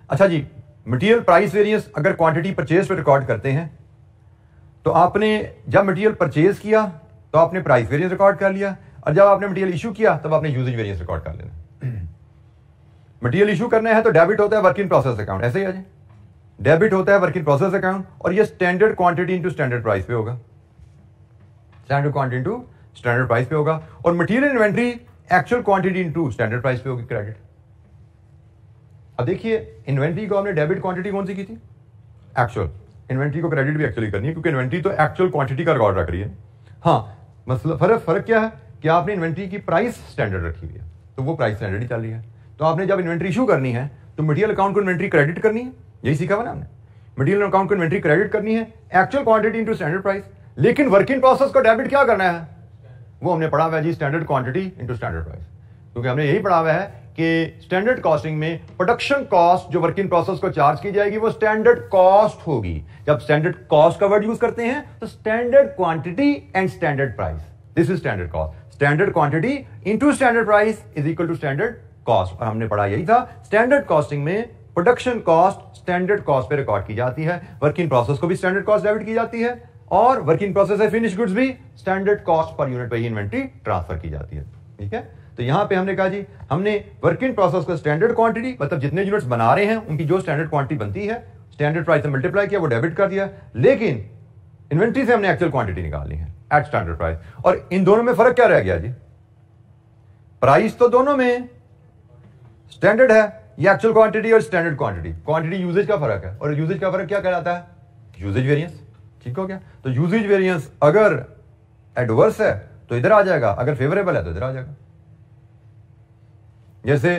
अच्छा जी मटेरियल प्राइस वेरिएंस अगर क्वांटिटी परचेज पे रिकॉर्ड करते हैं तो आपने जब मटेरियल परचेज किया तो आपने प्राइस वेरिएंस रिकॉर्ड कर लिया और जब आपने मटेरियल इशू किया तब आपने यूजेज वेरिएंस रिकॉर्ड कर लेना मटेरियल (clears throat) इशू करना है तो डेबिट होता है वर्क इन प्रोसेस अकाउंट ऐसे ही आज डेबिट होता है वर्क इन प्रोसेस अकाउंट और ये standard quantity into standard price पे होगा standard quantity into standard price पे होगा और material inventory actual quantity into standard price पे होगी क्रेडिट अब देखिए इन्वेंट्री को हमने डेबिट क्वांटिटी कौन सी की थी एक्चुअल इन्वेंट्री को क्रेडिट भी एक्चुअली करनी है क्योंकि इन्वेंट्री तो एक्चुअल क्वांटिटी का रिकॉर्ड रख रही है हाँ मसला फर्क फर्क क्या है कि आपने इन्वेंट्री की प्राइस स्टैंडर्ड रखी हुई है तो वो प्राइस स्टैंडर्ड ही चल रही है तो आपने जब इन्वेंट्री इशू करनी है तो मटीरियल अकाउंट को इन्वेंट्री क्रेडिट करनी है यही सीखा हुआ ना हमने मटीरियल अकाउंट को इन्वेंट्री क्रेडिट करनी है actual quantity into standard price लेकिन वर्किंग प्रोसेस को डेबिट क्या करना है वो हमने पढ़ा हुआ है जी standard quantity into standard price क्योंकि हमने यही पढ़ा हुआ है कि स्टैंडर्ड कॉस्टिंग में प्रोडक्शन कॉस्ट जो वर्किंग प्रोसेस को चार्ज की जाएगी वो स्टैंडर्ड कॉस्ट होगी जब स्टैंडर्ड कॉस्ट का वर्ड यूज करते हैं तो standard quantity and standard price this is standard cost standard quantity into standard price is equal to standard cost और हमने पढ़ा यही था स्टैंडर्ड कॉस्टिंग में प्रोडक्शन कॉस्ट स्टैंडर्ड कॉस्ट पे रिकॉर्ड की जाती है वर्किंग प्रोसेस को भी स्टैंडर्ड कॉस्ट डेबिट की जाती है और वर्किंग प्रोसेस है फिनिश गुड्स भी स्टैंडर्ड कॉस्ट पर यूनिट पर ही इन्वेंट्री ट्रांसफर की जाती है ठीक है तो यहाँ पे हमने कहा जी हमने वर्किंग प्रोसेस का स्टैंडर्ड क्वांटिटी मतलब जितने यूनिट्स बना रहे हैं उनकी जो स्टैंडर्ड क्वांटिटी बनती है स्टैंडर्ड प्राइस से मल्टीप्लाई किया वो डेबिट कर दिया लेकिन इन्वेंट्री से हमने एक्चुअल क्वांटिटी निकालनी है एट स्टैंडर्ड प्राइस और इन दोनों में फर्क क्या रह गया जी प्राइस तो दोनों में स्टैंडर्ड है यह एक्चुअल क्वांटिटी और स्टैंडर्ड क्वांटिटी क्वांटिटी यूजेज का फर्क है और यूजेज का फर्क क्या कहलाता है यूजेज वेरियंस ठीक हो गया तो यूजेज वेरियंस अगर एडवर्स है तो इधर आ जाएगा अगर फेवरेबल है तो इधर आ जाएगा जैसे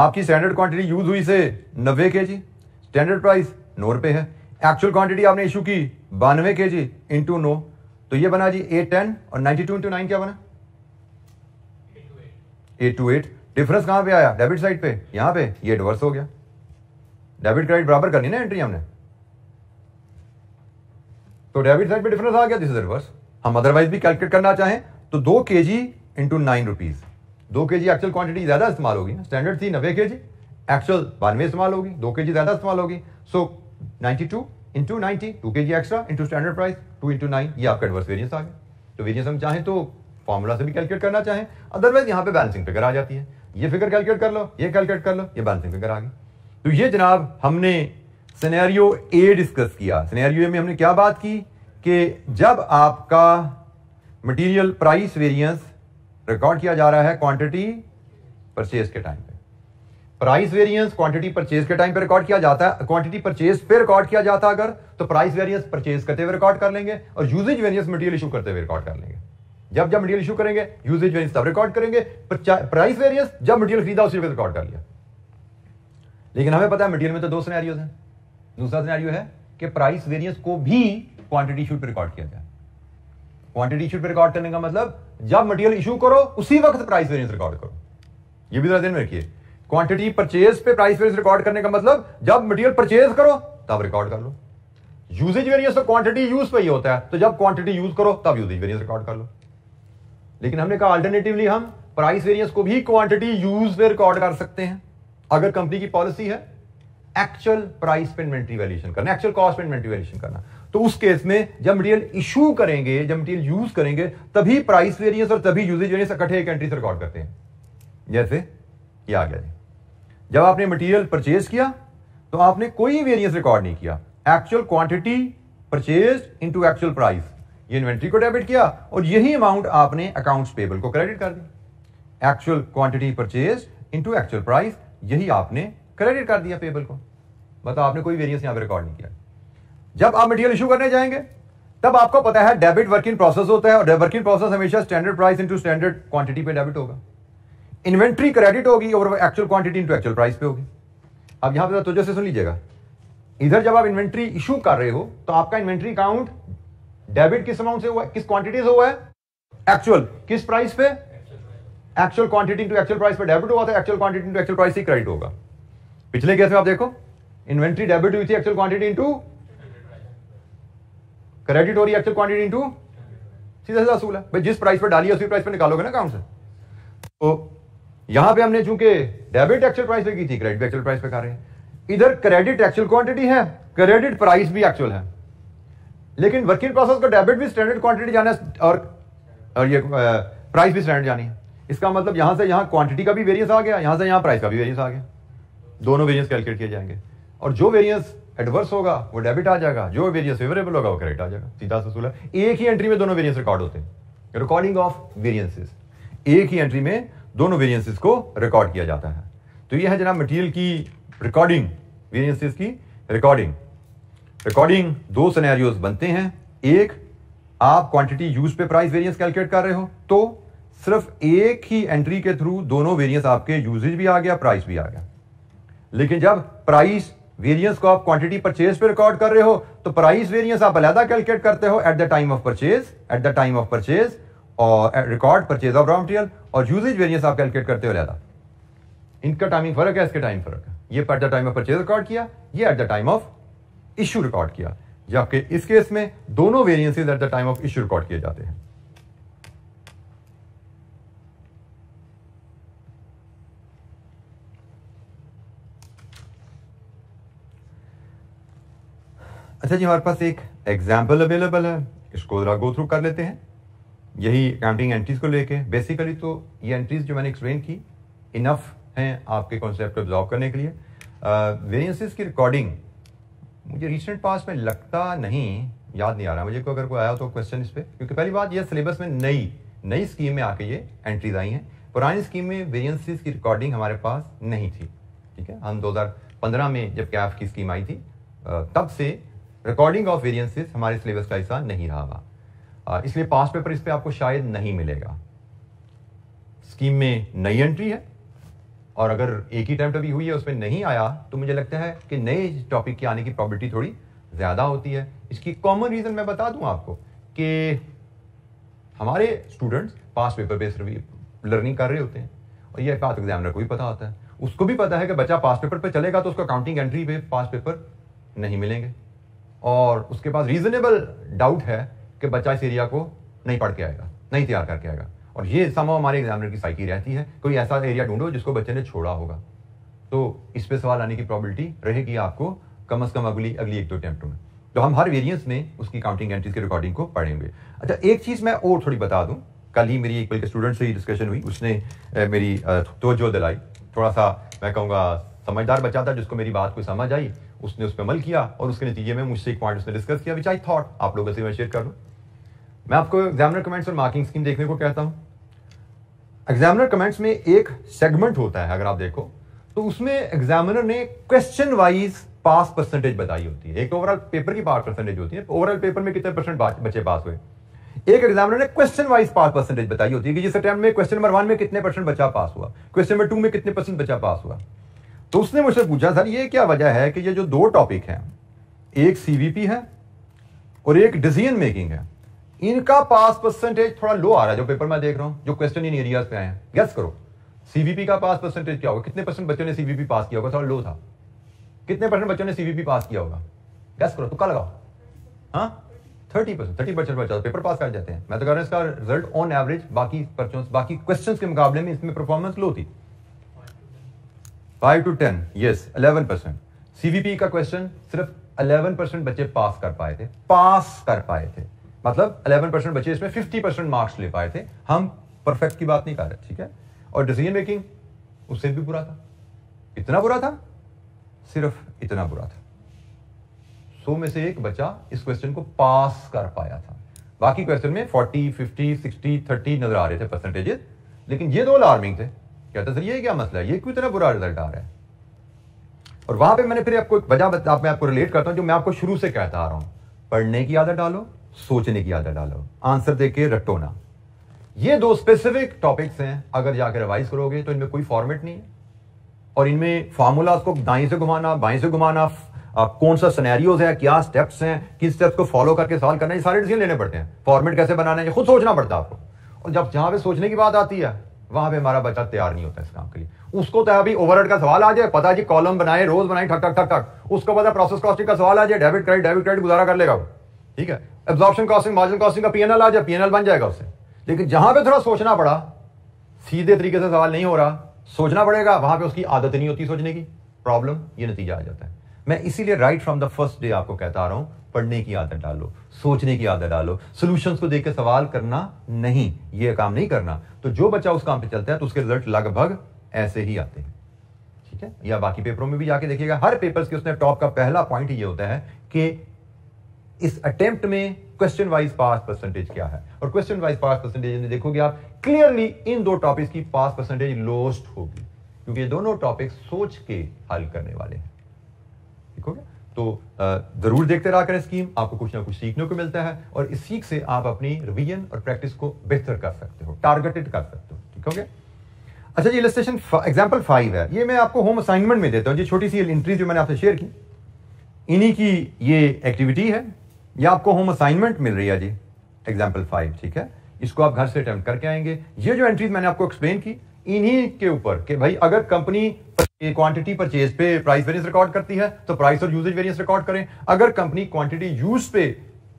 आपकी स्टैंडर्ड क्वांटिटी यूज हुई से नब्बे के जी स्टैंडर्ड प्राइस नौ रुपए है एक्चुअल क्वांटिटी आपने इशू की बानवे के जी इंटू नो तो ये बना जी एट टेन और नाइनटी टू इंटू नाइन क्या बना एट टू एट डिफरेंस कहां पे आया डेबिट साइड पे यहां पे ये डिवर्स हो गया डेबिट क्रेडिट बराबर करनी ना एंट्री हमने तो डेबिट साइड पे डिफरेंस आ गया दिस इज रिवर्स हम अदरवाइज भी कैलकुलेट करना चाहें तो दो के जी इंटू नाइन रुपीज़ दो के जी एक्चुअल क्वांटिटी ज़्यादा इस्तेमाल होगी ना स्टैंडर्ड थी नब्बे के जी एक्चुअल बानवे इस्तेमाल होगी दो के जी ज़्यादा इस्तेमाल होगी so ninety two into ninety two K G extra into standard price two into nine ये आपका एडवर्स वेरियंस आ गया तो वेरियंस हम चाहें तो फॉर्मूला से भी कैलकुलेट करना चाहें अदरवाइज यहाँ पे बैलेंसिंग फिगर आ जाती है ये फिगर कैलकुलेट कर लो ये कैलकुलेट कर लो ये बैलेंसिंग फिगर आ गई तो ये जनाब हमने सिनेरियो ए डिस्कस किया सिनेरियो में हमने क्या बात की कि जब आपका मटेरियल प्राइस वेरिएंस रिकॉर्ड किया जा रहा है क्वांटिटी परचेज के टाइम पे प्राइस वेरिएंस क्वांटिटी परचेज के टाइम पे रिकॉर्ड किया जाता है क्वांटिटी परचेज पे रिकॉर्ड किया जाता है अगर तो प्राइस वेरिएंस परचेज करते हुए रिकॉर्ड कर लेंगे और यूजेज वेरियंस मटीरियल इशू करते हुए रिकॉर्ड कर लेंगे जब जब मटीरियल इशू करेंगे यूजेज वेरियंस तब रिकॉर्ड करेंगे प्राइस वेरियंस जब मटीरियल खरीदा उसी रिकॉर्ड कर लिया लेकिन हमें पता है मटीरियल में तो दो सिनेरियोज हैं दूसरा सिनेरियो है कि प्राइस वेरियंस को भी क्वांटिटी इशू पर रिकॉर्ड किया जाए क्वांटिटी इशू पर रिकॉर्ड करने का मतलब जब मटेरियल इशू करो उसी वक्त प्राइस वेरियंस रिकॉर्ड करो ये भी जरा दिन में रखिए क्वांटिटी परचेज पे प्राइस वेरियंस रिकॉर्ड करने का मतलब जब मटेरियल परचेज करो तब रिकॉर्ड कर लो यूजेज वेरियंस तो क्वांटिटी यूज पर ही होता है तो जब क्वांटिटी यूज करो तब यूजेज वेरियंस रिकॉर्ड कर लो लेकिन हमने कहा अल्टरनेटिवली हम प्राइस वेरियंस को भी क्वांटिटी यूज पे रिकॉर्ड कर सकते हैं अगर कंपनी की पॉलिसी है एक्चुअल प्राइस पे इन्वेंट्री वैल्यूएशन करना एक्चुअल कॉस्ट पे इन्वेंट्री वैल्यूएशन करना तो उस केस में जब मटेरियल इशू करेंगे जब मटेरियल यूज करेंगे तभी प्राइस वेरियंस और तभी यूजेज वेरियंस इकट्ठे एक एंट्री से रिकॉर्ड करते हैं जैसे ये आ गया जब आपने मटेरियल परचेज किया तो आपने कोई वेरियंस रिकॉर्ड नहीं किया actual quantity purchase into actual price ये इन्वेंट्री को डेबिट किया और यही अमाउंट आपने अकाउंट्स पेबल को क्रेडिट कर दी actual quantity purchase into actual price यही आपने क्रेडिट कर दिया पेबल को मतलब आपने कोई वेरियंस यहां पर रिकॉर्ड नहीं किया जब आप मटेरियल इशू करने जाएंगे तब आपको पता है डेबिट वर्किंग प्रोसेस होता है और वर्किंग प्रोसेस हमेशा standard price into standard quantity पे डेबिट होगा इन्वेंट्री क्रेडिट होगी और actual quantity into actual price पे होगी अब यहां पर तोजो से सुन लीजिएगा इधर जब आप इन्वेंट्री इशू कर रहे हो तो आपका इन्वेंट्री अकाउंट डेबिट किस अमाउंट से हुआ है किस क्वांटिटी से हुआ है एक्चुअल किस प्राइस पे actual quantity into actual price पे डेबिट हुआ था actual quantity into actual price ही क्रेडिट होगा पिछले केस में आप देखो इन्वेंट्री डेबिट हुई थी एक्चुअल क्वांटिटी इंटू क्रेडिट हो रही है एक्चुअल क्वांटिटी इंटू सीधा सीधा असूल है भाई जिस प्राइस पर डाली है उसी प्राइस पर निकालोगे ना अकाउंट से तो यहां पे हमने चूंकि डेबिट एक्चुअल प्राइस पे की थी क्रेडिट एक्चुअल प्राइस पे कर रहे हैं इधर क्रेडिट एक्चुअल क्वांटिटी है क्रेडिट प्राइस भी एक्चुअल है लेकिन वर्किंग प्रोसेस का डेबिट भी स्टैंडर्ड क्वांटिटी जाना है और, और ये प्राइस भी स्टैंडर्ड जानी है इसका मतलब यहां से यहां क्वांटिटी का भी वेरियंस आ गया यहां से यहां प्राइस का भी वेरियंस आ गया दोनों वेरियंस कैलकुलेट किए जाएंगे और जो वेरियंस एडवर्स होगा वो डेबिट आ जाएगा जो वेरियंस फेवरेबल होगा वो करेक्ट आ जाएगा सीधा ससूल है एक ही एंट्री में दोनों वेरियंस रिकॉर्ड होते हैं रिकॉर्डिंग ऑफ वेरियंसिस एक ही एंट्री में दोनों वेरियंसिस को रिकॉर्ड किया जाता है तो यह है जना मटीरियल की रिकॉर्डिंग वेरियंसिस की रिकॉर्डिंग रिकॉर्डिंग दो सिनेरियोज बनते हैं एक आप क्वांटिटी यूज पे प्राइस वेरियंस कैलकुलेट कर रहे हो तो सिर्फ एक ही एंट्री के थ्रू दोनों वेरियंस आपके यूजेज भी आ गया प्राइस भी आ गया लेकिन जब प्राइस वेरियंस को आप क्वांटिटी परचेज पे रिकॉर्ड कर रहे हो तो प्राइस वेरियंस आप अलहदा कैलकुलेट करते हो at the time of purchase at the time of purchase और record purchase of raw material और यूजेज वेरियंस आप कैलकुलेट करते हो अलहदा इनका टाइमिंग फर्क है इसके टाइम फर्क है ये at the time of purchase record किया ये at the time of issue record किया जबकि इस केस में दोनों variance at the time of issue record किए जाते हैं अच्छा जी हमारे पास एक एग्जाम्पल अवेलेबल है इसको जरा गो थ्रू कर लेते हैं यही अकाउंटिंग एंट्रीज को लेके बेसिकली तो ये एंट्रीज जो मैंने एक्सप्लेन की इनफ हैं आपके कॉन्सेप्ट को ऑब्जॉर्व करने के लिए वेरियंसिस की रिकॉर्डिंग मुझे रिसेंट पास में लगता नहीं याद नहीं आ रहा मुझे को अगर कोई आया तो क्वेश्चन इस पर क्योंकि पहली बात यह सिलेबस में नई नई स्कीम में आके ये एंट्रीज आई हैं पुरानी स्कीम में वेरियंसिस की रिकॉर्डिंग हमारे पास नहीं थी ठीक है हम 2015 में जब कैफ की स्कीम आई थी तब से रिकॉर्डिंग ऑफ वेरियंसिस हमारे सिलेबस का हिस्सा नहीं रहा इसलिए पास्ट पेपर इस पर आपको शायद नहीं मिलेगा स्कीम में नई एंट्री है और अगर एक ही अटैम्प्ट अभी हुई है उसमें नहीं आया तो मुझे लगता है कि नए टॉपिक के आने की प्रॉबिलिटी थोड़ी ज़्यादा होती है इसकी कॉमन रीज़न मैं बता दूं आपको कि हमारे स्टूडेंट्स पास पेपर बेस लर्निंग कर रहे होते हैं और यह पास एग्जामिनर को भी पता होता है उसको भी पता है कि बच्चा पास पेपर पर चलेगा तो उसको काउंटिंग एंट्री पे पास पेपर नहीं मिलेंगे और उसके पास रीजनेबल डाउट है कि बच्चा इस एरिया को नहीं पढ़ के आएगा नहीं तैयार करके आएगा और ये समा हमारे एग्जामिनर की साइकी रहती है कोई ऐसा एरिया ढूंढो जिसको बच्चे ने छोड़ा होगा तो इस पर सवाल आने की प्रॉबिलिटी रहेगी आपको कम अज़ कम अगली अगली एक दो अटैम्प्ट में तो हम हर वेरियंस में उसकी काउंटिंग एंट्रीज की रिकॉर्डिंग को पढ़ेंगे अच्छा एक चीज़ मैं और थोड़ी बता दूँ कल ही मेरी एक बल्कि स्टूडेंट से ही डिस्कशन हुई उसने मेरी तोजो दिलाई थोड़ा सा मैं कहूँगा समझदार बच्चा था जिसको मेरी बात को समझ आई उसने उस पर अमल किया और उसके नतीजे में मुझसे एक पॉइंट उसने डिस्कस किया विच आई थॉट आप लोगों से मैं शेयर कर लूँ मैं आपको एग्जामिनर कमेंट्स और मार्किंग स्कीम देखने को कहता हूँ एग्जामिनर कमेंट्स में एक सेगमेंट होता है अगर आप देखो तो उसमें एग्जामिनर ने क्वेश्चन वाइज पास परसेंटेज बताई होती है एक ओवरऑल तो पेपर की पास परसेंटेज होती है ओवरऑल पेपर में कितने परसेंट बच्चे पास हुए एक एग्जामिनर ने क्वेश्चन वाइज पास परसेंटेज बताई होती है कि जिस अटैम्प्ट में क्वेश्चन नंबर वन में कितने परसेंट बच्चा पास हुआ क्वेश्चन नंबर टू में कितने परसेंट बच्चा पास हुआ तो उसने मुझसे पूछा सर ये क्या वजह है कि ये जो दो टॉपिक हैं एक सीवीपी है और एक डिसीजन मेकिंग है इनका पास परसेंटेज थोड़ा लो आ रहा है जो पेपर में देख रहा हूं जो क्वेश्चन इन एरियाज पे आए हैं गैस करो सीवीपी का पास परसेंटेज क्या होगा कितने परसेंट बच्चों ने सीवीपी पास किया होगा थोड़ा लो था कितने परसेंट बच्चों ने सीवीपी पास किया होगा गैस करो तुक्का लगाओ हाँ थर्टी परसेंट थर्टी परसेंट बच्चा पेपर तो पास कर जाते हैं मैं तो कह रहा हूँ इसका रिजल्ट ऑन एवरेज बाकी बाकी क्वेश्चन के मुकाबले में इसमें परफॉर्मेंस लो थी five two ten yes eleven percent CVP का क्वेश्चन सिर्फ अलेवन परसेंट बच्चे पास कर पाए थे पास कर पाए थे मतलब अलेवन परसेंट बच्चे इसमें फिफ्टी परसेंट मार्क्स ले पाए थे हम परफेक्ट की बात नहीं कर रहे ठीक है और डिसीजन मेकिंग उससे भी बुरा था इतना बुरा था सिर्फ इतना बुरा था सो में से एक बच्चा इस क्वेश्चन को पास कर पाया था बाकी क्वेश्चन में फोर्टी फिफ्टी सिक्सटी थर्टी नजर आ रहे थे परसेंटेजेस लेकिन ये दो अलार्मिंग थे कहता सर ये क्या मसला है ये क्यों इतना बुरा रिजल्ट आ रहा है और वहां पे मैंने फिर आपको एक वजह बता मैं आपको रिलेट करता हूँ जो मैं आपको शुरू से कहता आ रहा हूँ पढ़ने की आदत डालो सोचने की आदत डालो आंसर दे के ना ये दो स्पेसिफिक टॉपिक्स हैं अगर जाकर रिवाइज करोगे तो इनमें कोई फॉर्मेट नहीं है और इनमें फार्मूलाज को दाई से घुमाना बाई से घुमाना कौन सा सनेरियोज है क्या स्टेप्स हैं किस स्टेप्स को फॉलो करके सॉल्व करना ये सारे डिसीजन लेने पड़ते हैं फॉर्मेट कैसे बनाना है खुद सोचना पड़ता है आपको और जब जहां पे सोचने की बात आती है वहां पे हमारा बच्चा तैयार नहीं होता इस काम के लिए उसको तो अभी ओवरहेड का सवाल आ जाए पता जी कॉलम बनाए रोज बनाए ठक ठक ठक ठक उसको पता प्रोसेस कॉस्टिंग का सवाल आ जाए डेबिट क्रेडिट डेबिट क्रेडिट गुजारा कर लेगा वो ठीक है एब्जॉर्प्शन कॉस्टिंग मार्जिन कॉस्टिंग का पीएनएल आ जाए पीएनएल बन जाएगा उससे लेकिन जहां पर थोड़ा सोचना पड़ा सीधे तरीके से सवाल नहीं हो रहा सोचना पड़ेगा वहां पर उसकी आदत नहीं होती सोचने की प्रॉब्लम ये नतीजा आ जाता है मैं इसीलिए right from the first day आपको कहता आ रहा हूं पढ़ने की आदत डालो सोचने की आदत डालो सोल्यूशंस को देख के सवाल करना नहीं ये काम नहीं करना तो जो बच्चा उस काम पे चलता है तो उसके रिजल्ट लगभग ऐसे ही आते हैं ठीक है या बाकी पेपरों में भी जाके देखिएगा हर पेपर्स के उसने टॉप का पहला पॉइंट ये होता है कि इस अटेम्प्ट में क्वेश्चन वाइज पास परसेंटेज क्या है और क्वेश्चन वाइज पास परसेंटेज में देखोगे आप क्लियरली इन दो टॉपिक्स की पास परसेंटेज लोस्ट होगी क्योंकि ये दोनों टॉपिक सोच के हल करने वाले हैं ठीक हो गया तो ज़रूर देखते रहा करें स्कीम आपको कुछ ना कुछ सीखने को मिलता है और इस सीख से आप अपनी रिविजन और प्रैक्टिस को बेहतर कर सकते हो टारगेटेड कर सकते हो ठीक हो गया अच्छा जी इलेन एग्जाम्पल फाइव है ये मैं आपको होम असाइनमेंट में देता हूँ जी छोटी सी एंट्री जो मैंने आपसे शेयर की इन्हीं की ये एक्टिविटी है या आपको होम असाइनमेंट मिल रही है जी एग्जाम्पल फाइव ठीक है इसको आप घर से अटैम्प्ट करके आएंगे ये जो एंट्रीज मैंने आपको एक्सप्लेन की इन्हीं के ऊपर कि भाई अगर कंपनी क्वांटिटी परचेज पे प्राइस वेरियंस रिकॉर्ड करती है तो प्राइस और यूजेज वेरियंस रिकॉर्ड करें अगर कंपनी क्वांटिटी यूज पे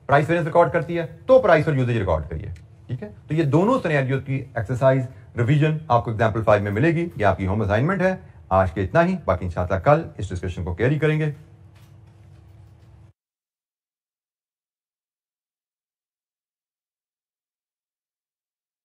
प्राइस वेरियंस रिकॉर्ड करती है तो प्राइस और यूजेज रिकॉर्ड करिए ठीक है तो ये दोनों सनेरियो की एक्सरसाइज रिवीजन आपको एग्जाम्पल फाइव में मिलेगी ये आपकी होम असाइनमेंट है आज के इतना ही बाकी इंशाल्लाह कल इस डिस्कशन को कैरी करेंगे